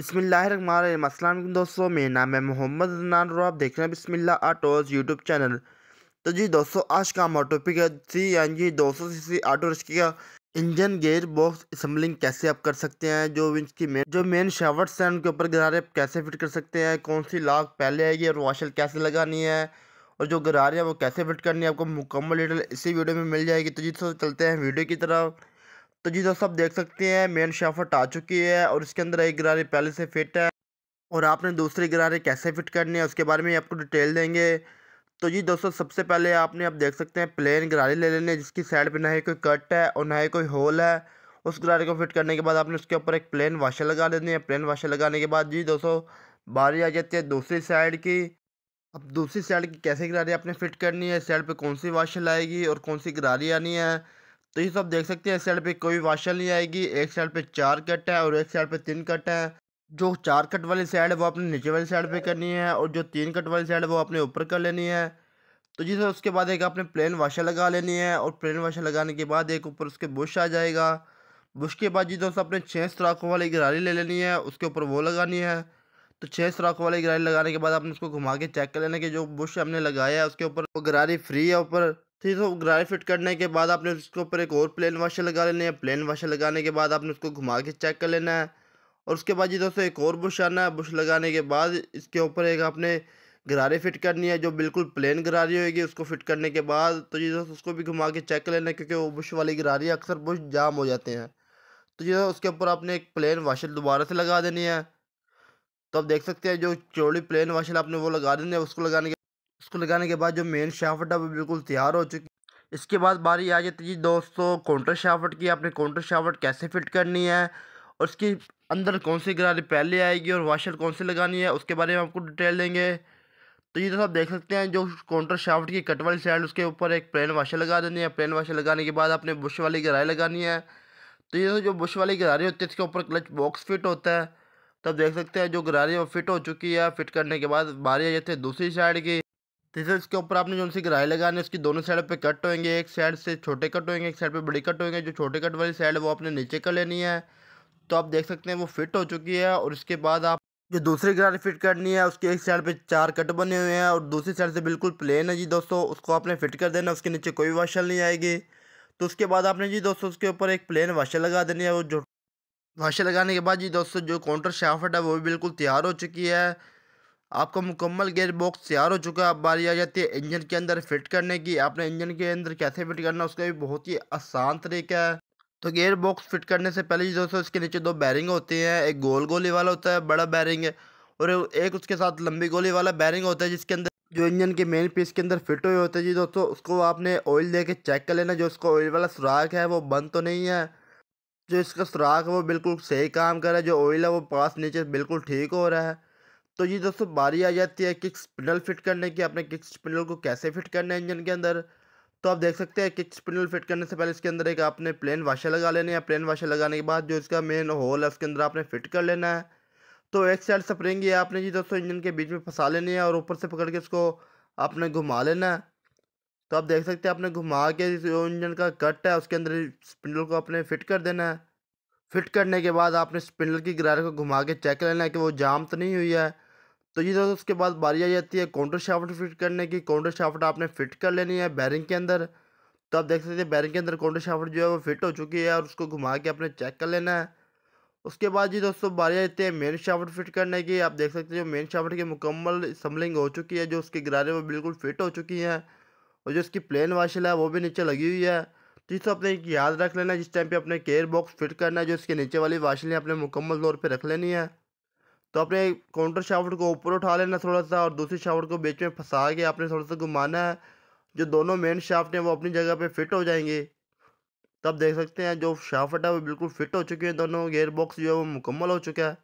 बसमिल दोस्तों मेरा नाम है मोहम्मद रनान और आप देख रहे हैं बसमिल्ला आटोज यूट्यूब चैनल तो जी दोस्तों आज का हमारा टॉपिक है सी एन जी दो सौ सी सी आटो रिक्शे का इंजन गेयर बॉक्स असम्बलिंग कैसे आप कर सकते हैं जो इसकी मेन जो मेन शावर्स हैं उनके ऊपर गरारे आप कैसे फिट कर सकते हैं कौन सी लाख पहले आएगी और वाशल कैसे लगानी है और जो गरारे हैं वो कैसे फिट करनी है आपको मुकम्मल डिटेल इसी वीडियो में मिल जाएगी तो जी दोस्तों चलते हैं वीडियो की तरफ तो जी दोस्तों आप देख सकते हैं मेन शाफट आ चुकी है और इसके अंदर एक गरारे पहले से फिट है और आपने दूसरे गरारे कैसे फिट करने हैं उसके बारे में आपको डिटेल देंगे तो जी दोस्तों सबसे पहले आपने आप देख सकते हैं प्लेन गरारे ले लेने जिसकी साइड पर ना ही कोई कट है और ना ही कोई होल है उस गरारे को फिट करने के बाद आपने उसके ऊपर एक प्लेन वाशर लगा देनी है प्लेन वाशर लगाने के बाद जी दोस्तों बारी आ जाती है दूसरी साइड की अब दूसरी साइड की कैसे गरारी आपने फिट करनी है साइड पे कौन सी वाशर आएगी और कौन सी गरारी आनी है तो ये सब देख सकते हैं एक साइड पे कोई वाशल नहीं आएगी एक साइड पे चार कट है और एक साइड पे तीन कट है जो चार कट वाली साइड है वो अपने नीचे वाली साइड पे करनी है और जो तीन कट वाली साइड है वो अपने ऊपर कर लेनी है तो जी सर उसके बाद एक आपने प्लेन वाशा लगा लेनी है और प्लेन वाशा लगाने के बाद एक ऊपर उसके बुश आ जाएगा बुश के बाद जी दोस्तों आपने छः सुराखों वाली गिरारी ले लेनी है उसके ऊपर वो लगानी है तो छः सुराखों वाली गिरारी लगाने के बाद आपने उसको घुमा के चेक कर लेना कि जो बुश हमने लगाया है उसके ऊपर वो गिरारी फ्री है ऊपर ठीक है तो फिट करने के बाद आपने उसके ऊपर एक और प्लेन वाशर लगा लेनी है प्लेन वाशर लगाने के बाद आपने उसको घुमा के चेक कर लेना है और उसके बाद जी दोस्तों एक और बुश आना है बुश लगाने के बाद इसके ऊपर एक आपने गरारी फिट करनी है जो बिल्कुल प्लेन गरारी होगी उसको फिट करने के बाद तो जी उसको भी घुमा के चेक कर लेना क्योंकि वो बुश वाली गरारी अक्सर बुश जाम हो जाते हैं तो जी दोस्त उसके ऊपर आपने एक प्लेन वाशर दोबारा से लगा देनी है तो आप देख सकते हैं जो चौड़ी प्लेन वाशर आपने वो लगा देनी है उसको लगाने के उसको लगाने के बाद जो मेन शाफट है वो बिल्कुल तैयार हो चुकी इसके बाद बारी आ जाती है दोस्तों काउंटर शाफट की आपने काउंटर शाफट कैसे फिट करनी है और उसकी अंदर कौन सी गरारी पहले आएगी और वाशर कौन सी लगानी है उसके बारे में आपको डिटेल देंगे तो ये तो, तो आप देख सकते हैं जो काउंटर शाफ्ट की कट वाली साइड उसके ऊपर एक प्लेन वाशर लगा देनी है प्लेन वाशर लगाने के बाद आपने बुश वाली गरारी लगानी है तो ये तो जो बुश वाली गरारी होती है इसके ऊपर क्लच बॉक्स फिट होता है तब देख सकते हैं जो गरारी वो फिट हो चुकी है फिट करने के बाद बारी आ जाती है दूसरी साइड की तीसरे तो इसके ऊपर आपने जो सी किराए लगाने उसकी दोनों साइड पे कट होएंगे एक साइड से छोटे कट होएंगे एक साइड पे बड़े कट होएंगे जो छोटे कट वाली साइड वो आपने नीचे कर लेनी है तो आप देख सकते हैं वो फिट हो चुकी है और इसके बाद आप जो दूसरी किराने फिट करनी है उसके एक साइड पे चार कट बने हुए हैं और दूसरी साइड से बिल्कुल प्लेन है जी दोस्तों उसको आपने फिट कर देना उसके नीचे कोई वाशल नहीं आएगी तो उसके बाद आपने जी दोस्तों उसके ऊपर एक प्लेन वाशल लगा देनी है वो जो वाशल लगाने के बाद जी दोस्तों जो काउंटर शाफट है वो भी बिल्कुल तैयार हो चुकी है आपका मुकम्मल गेयर बॉक्स तैयार हो चुका है अब बारी आ जाती है इंजन के अंदर फिट करने की आपने इंजन के अंदर कैसे फिट करना उसका भी बहुत ही आसान तरीका है तो गेयर बॉक्स फिट करने से पहले दोस्तों इसके नीचे दो बैरिंग होती हैं एक गोल गोली वाला होता है बड़ा बैरिंग है और एक उसके साथ लंबी गोली वाला बैरिंग होता है जिसके अंदर जो इंजन के मेन पीस के अंदर फिट हुए होते हैं जी दोस्तों उसको आपने ऑयल दे के चेक कर लेना जो उसका ऑयल वाला सुराख है वो बंद तो नहीं है जो इसका सुराख है वो बिल्कुल सही काम कर रहा है जो ऑयल है वो पास नीचे बिल्कुल ठीक हो रहा है तो ये दोस्तों बारी आ जाती है किक्स पिनल फिट करने की आपने किक्स पिनल को कैसे फिट करना है इंजन के अंदर तो आप देख सकते हैं किक्स पिनल फिट करने से पहले इसके अंदर एक आपने प्लेन वाशा लगा लेना है प्लेन वाशा लगाने के बाद जो इसका मेन होल है उसके अंदर आपने फिट कर लेना है तो एक साइड स्प्रिंग ये आपने जी दोस्तों इंजन के बीच में फंसा लेनी है और ऊपर से पकड़ के इसको आपने घुमा लेना है तो आप देख सकते हैं आपने घुमा के जो इंजन का कट है उसके अंदर स्पिंडल को आपने फिट कर देना है फिट करने के बाद आपने स्पिंडल की गिरारे को घुमा के चेक लेना है कि वो जाम तो नहीं हुई है तो ये दोस्तों उसके बाद बारी आ जाती है काउंटर शाफ्ट फिट करने की काउंटर शाफ्ट आपने फिट कर लेनी है बैरिंग के अंदर तो आप देख सकते हैं बैरिंग के अंदर काउंटर शाफ्ट जो है वो फिट हो चुकी है और उसको घुमा के आपने चेक कर लेना है उसके बाद जी दोस्तों बारी जाती है मेन शाफ्ट फिट करने की आप देख सकते हैं जो मेन शाफ्ट की मुकम्मल सम्बलिंग हो चुकी है जो उसके गरारे वो बिल्कुल फिट हो चुकी हैं और जो उसकी प्लेन वाशिल है वो भी नीचे लगी हुई है तो इसको आपने याद रख लेना जिस टाइम पे अपने केयर बॉक्स फिट करना है जो इसके नीचे वाली वाशिलें अपने मुकम्मल तौर पर रख लेनी है तो आपने काउंटर शाफ्ट को ऊपर उठा लेना थोड़ा सा और दूसरी शावर को बीच में फंसा के आपने थोड़ा सा घुमाना है जो दोनों मेन शाफ्ट हैं वो अपनी जगह पे फिट हो जाएंगे तो आप देख सकते हैं जो शाफ्ट है वो बिल्कुल फिट हो चुके हैं दोनों गेयर बॉक्स जो है वो मुकम्मल हो चुका है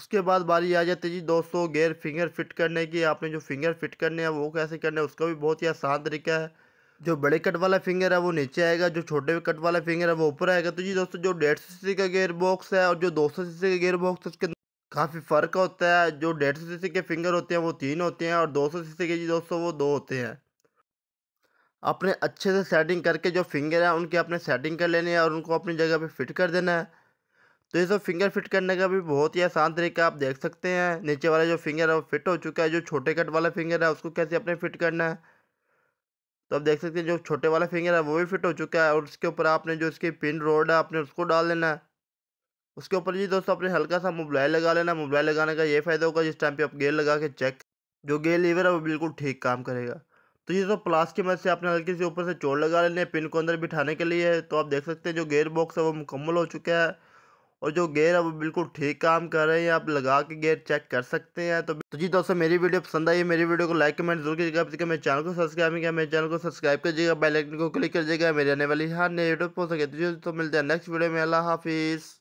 उसके बाद बारी आ जाती है जी दोस्तों गेयर फिंगर फिट करने की आपने जो फिंगर फिट करने हैं वो कैसे करने है उसका भी बहुत ही आसान तरीका है जो बड़े कट वाला फिंगर है वो नीचे आएगा जो छोटे कट वाला फिंगर है वो ऊपर आएगा तो जी दोस्तों जो डेढ़ सौ सी का गेयर बॉक्स है और जो दो सौ सी का गेयर बॉक्स है उसके काफ़ी फ़र्क होता है जो डेढ़ सौ सी के फिंगर होते हैं वो तीन होते हैं और दो सौ सी के जी दोस्तों वो दो होते हैं अपने अच्छे से सेटिंग करके जो फिंगर है उनकी अपने सेटिंग कर लेनी है और उनको अपनी जगह पर फिट कर देना है तो ये सब फिंगर फिट करने का भी बहुत ही आसान तरीका आप देख सकते हैं नीचे वाला जो फिंगर है वो फिट हो चुका है जो छोटे कट वाला फिंगर है उसको कैसे अपने फिट करना है तो आप देख सकते हैं जो छोटे वाला फिंगर है वो भी फिट हो चुका है और उसके ऊपर आपने जो इसकी पिन रोड है आपने उसको डाल लेना है उसके ऊपर जी दोस्तों आपने हल्का सा मोबाइल लगा लेना मोबाइल लगाने का ये फ़ायदा होगा जिस टाइम पे आप गेयर लगा के चेक जो गेयर लीवर है वो बिल्कुल ठीक काम करेगा तो ये तो प्लास की मदद से आपने हल्के से ऊपर से चोर लगा लेने पिन को अंदर बिठाने के लिए तो आप देख सकते हैं जो गेयर बॉक्स है वो मुकम्मल हो चुका है और जो गेयर है वो बिल्कुल ठीक काम कर रहे हैं आप लगा के गेयर चेक कर सकते हैं तो, तो जी दोस्तों मेरी वीडियो पसंद आई है मेरी वीडियो को लाइक कमेंट जरूर कीजिएगा मेरे चैनल को सब्सक्राइब नहीं किया मेरे चैनल को सब्सक्राइब कीजिएगा बेल आइकन को क्लिक कर कीजिएगा मेरे आने वाली हर नई वीडियो पहुँच सके तो मिलते हैं नेक्स्ट वीडियो में अल्लाह हाफिज़